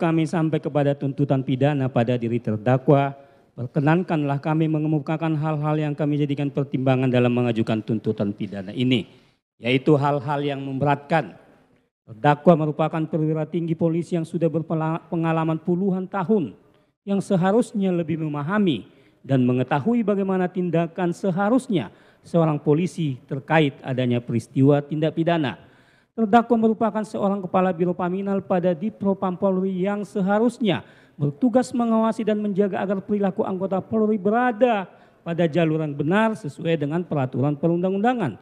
kami sampai kepada tuntutan pidana pada diri terdakwa, perkenankanlah kami mengemukakan hal-hal yang kami jadikan pertimbangan dalam mengajukan tuntutan pidana ini, yaitu hal-hal yang memberatkan. Terdakwa merupakan perwira tinggi polisi yang sudah berpengalaman puluhan tahun, yang seharusnya lebih memahami dan mengetahui bagaimana tindakan seharusnya seorang polisi terkait adanya peristiwa tindak pidana Terdakwa merupakan seorang kepala biro paminal pada Dipropam Polri yang seharusnya bertugas mengawasi dan menjaga agar perilaku anggota Polri berada pada jaluran benar sesuai dengan peraturan perundang-undangan.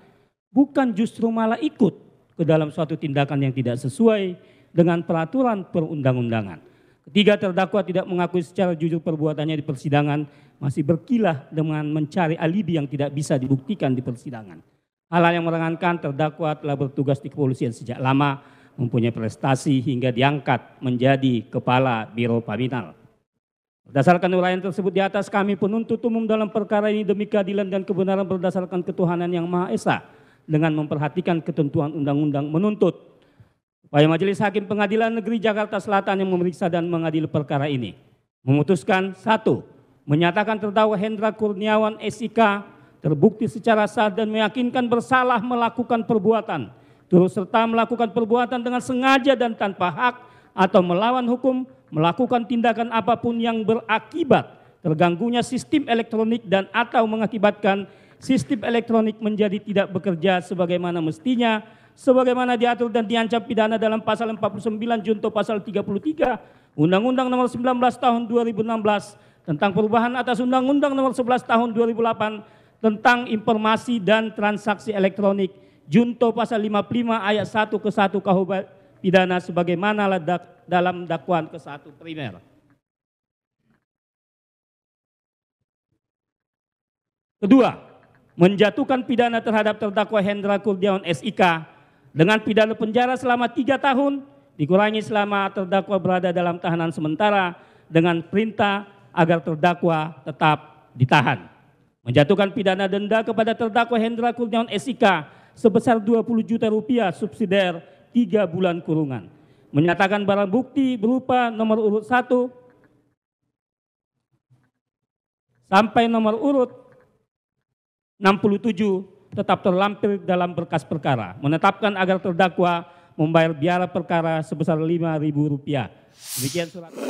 Bukan justru malah ikut ke dalam suatu tindakan yang tidak sesuai dengan peraturan perundang-undangan. Ketiga terdakwa tidak mengakui secara jujur perbuatannya di persidangan, masih berkilah dengan mencari alibi yang tidak bisa dibuktikan di persidangan. Hal yang merengankan terdakwa telah bertugas di kepolisian sejak lama, mempunyai prestasi hingga diangkat menjadi Kepala Biro Paminal. Berdasarkan uraian tersebut di atas, kami penuntut umum dalam perkara ini demi keadilan dan kebenaran berdasarkan ketuhanan yang Maha Esa dengan memperhatikan ketentuan undang-undang menuntut Upaya Majelis Hakim Pengadilan Negeri Jakarta Selatan yang memeriksa dan mengadili perkara ini memutuskan satu menyatakan terdakwa Hendra Kurniawan SIK terbukti secara sah dan meyakinkan bersalah melakukan perbuatan, terus serta melakukan perbuatan dengan sengaja dan tanpa hak atau melawan hukum, melakukan tindakan apapun yang berakibat terganggunya sistem elektronik dan atau mengakibatkan sistem elektronik menjadi tidak bekerja sebagaimana mestinya, sebagaimana diatur dan diancam pidana dalam pasal 49 junto pasal 33 Undang-Undang nomor 19 tahun 2016 tentang perubahan atas Undang-Undang nomor 11 tahun 2008 tentang informasi dan transaksi elektronik junto pasal 55 ayat 1 ke 1 KUH pidana sebagaimana dalam dakwaan ke 1 primer. Kedua, menjatuhkan pidana terhadap terdakwa Hendra Kurniawan SIK dengan pidana penjara selama 3 tahun dikurangi selama terdakwa berada dalam tahanan sementara dengan perintah agar terdakwa tetap ditahan. Menjatuhkan pidana denda kepada terdakwa Hendra Kurniawan SIK sebesar 20 juta rupiah subsidiar 3 bulan kurungan. Menyatakan barang bukti berupa nomor urut 1 sampai nomor urut 67 tetap terlampir dalam berkas perkara. Menetapkan agar terdakwa membayar biara perkara sebesar lima rupiah. Demikian surat.